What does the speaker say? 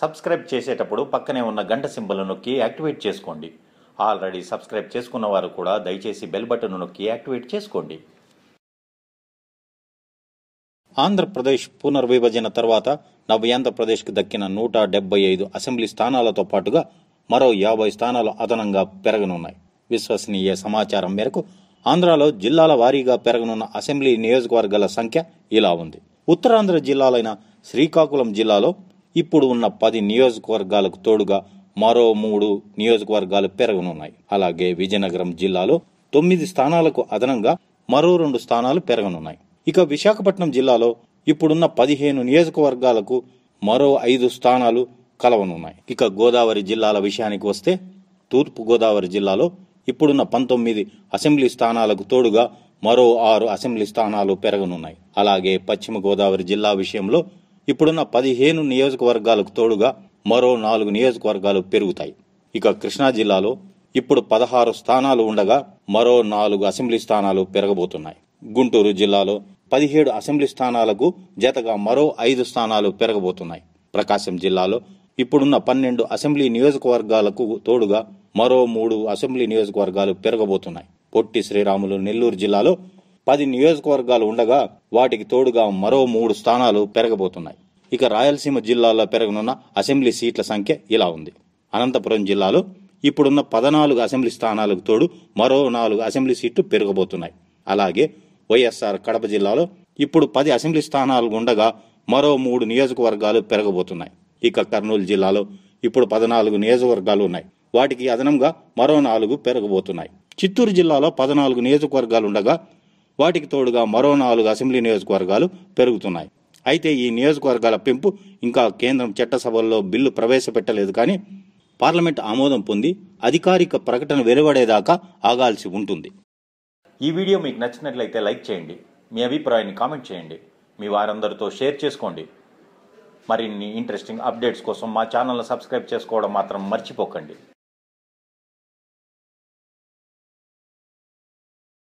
subscribe చేసేటప్పుడు పక్కనే ఉన్న గంట సింబల్ నొక్కి యాక్టివేట్ చేసుకోండి ఆల్రెడీ సబ్స్క్రైబ్ చేసుకున్న వారు కూడా దయచేసి బెల్ బటన్ నొక్కి యాక్టివేట్ చేసుకోండి ఆంధ్రప్రదేశ్ పునర్విభజన తర్వాత నవ్యాంధ్రప్రదేశ్కు దక్కిన నూట డెబ్బై ఐదు అసెంబ్లీ స్థానాలతో పాటుగా మరో యాభై స్థానాలు అదనంగా పెరగనున్నాయి విశ్వసనీయ సమాచారం మేరకు ఆంధ్రాలో జిల్లాల వారీగా పెరగనున్న అసెంబ్లీ నియోజకవర్గాల సంఖ్య ఇలా ఉంది ఉత్తరాంధ్ర జిల్లాలైన శ్రీకాకుళం జిల్లాలో ఇప్పుడు ఉన్న పది నియోజకవర్గాలకు తోడుగా మరో మూడు నియోజకవర్గాలు పెరగనున్నాయి అలాగే విజయనగరం జిల్లాలో తొమ్మిది స్థానాలకు అదనంగా మరో రెండు స్థానాలు పెరగనున్నాయి ఇక విశాఖపట్నం జిల్లాలో ఇప్పుడున్న పదిహేను నియోజకవర్గాలకు మరో ఐదు స్థానాలు కలవనున్నాయి ఇక గోదావరి జిల్లాల విషయానికి వస్తే తూర్పు గోదావరి జిల్లాలో ఇప్పుడున్న పంతొమ్మిది అసెంబ్లీ స్థానాలకు తోడుగా మరో ఆరు అసెంబ్లీ స్థానాలు పెరగనున్నాయి అలాగే పశ్చిమ గోదావరి జిల్లా విషయంలో ఇప్పుడున్న పదిహేను నియోజకవర్గాలకు తోడుగా మరో నాలుగు నియోజకవర్గాలు పెరుగుతాయి ఇక కృష్ణా జిల్లాలో ఇప్పుడు పదహారు స్థానాలు ఉండగా మరో నాలుగు అసెంబ్లీ స్థానాలు పెరగబోతున్నాయి గుంటూరు జిల్లాలో పదిహేడు అసెంబ్లీ స్థానాలకు జతగా మరో ఐదు స్థానాలు పెరగబోతున్నాయి ప్రకాశం జిల్లాలో ఇప్పుడున్న పన్నెండు అసెంబ్లీ నియోజకవర్గాలకు తోడుగా మరో మూడు అసెంబ్లీ నియోజకవర్గాలు పెరగబోతున్నాయి పొట్టి శ్రీరాములు నెల్లూరు జిల్లాలో పది నియోజకవర్గాలు ఉండగా వాటికి తోడుగా మరో మూడు స్థానాలు పెరగబోతున్నాయి ఇక రాయలసీమ జిల్లాలో పెరగనున్న అసెంబ్లీ సీట్ల సంఖ్య ఇలా ఉంది అనంతపురం జిల్లాలో ఇప్పుడున్న పదనాలుగు అసెంబ్లీ స్థానాలకు తోడు మరో నాలుగు అసెంబ్లీ సీట్లు పెరగబోతున్నాయి అలాగే వైఎస్ఆర్ కడప జిల్లాలో ఇప్పుడు పది అసెంబ్లీ స్థానాలు ఉండగా మరో మూడు నియోజకవర్గాలు పెరగబోతున్నాయి ఇక కర్నూలు జిల్లాలో ఇప్పుడు పదనాలుగు నియోజకవర్గాలు ఉన్నాయి వాటికి అదనంగా మరో నాలుగు పెరగబోతున్నాయి చిత్తూరు జిల్లాలో పదనాలుగు నియోజకవర్గాలు ఉండగా వాటికి తోడుగా మరో నాలుగు అసెంబ్లీ నియోజకవర్గాలు పెరుగుతున్నాయి అయితే ఈ నియోజకవర్గాల పెంపు ఇంకా కేంద్రం చట్టసభల్లో బిల్లు ప్రవేశపెట్టలేదు కానీ పార్లమెంట్ ఆమోదం పొంది అధికారిక ప్రకటన వెలువడేదాకా ఆగాల్సి ఉంటుంది ఈ వీడియో మీకు నచ్చినట్లయితే లైక్ చేయండి మీ అభిప్రాయాన్ని కామెంట్ చేయండి మీ వారందరితో షేర్ చేసుకోండి మరిన్ని ఇంట్రెస్టింగ్ అప్డేట్స్ కోసం మా ఛానల్ను సబ్స్క్రైబ్ చేసుకోవడం మాత్రం మర్చిపోకండి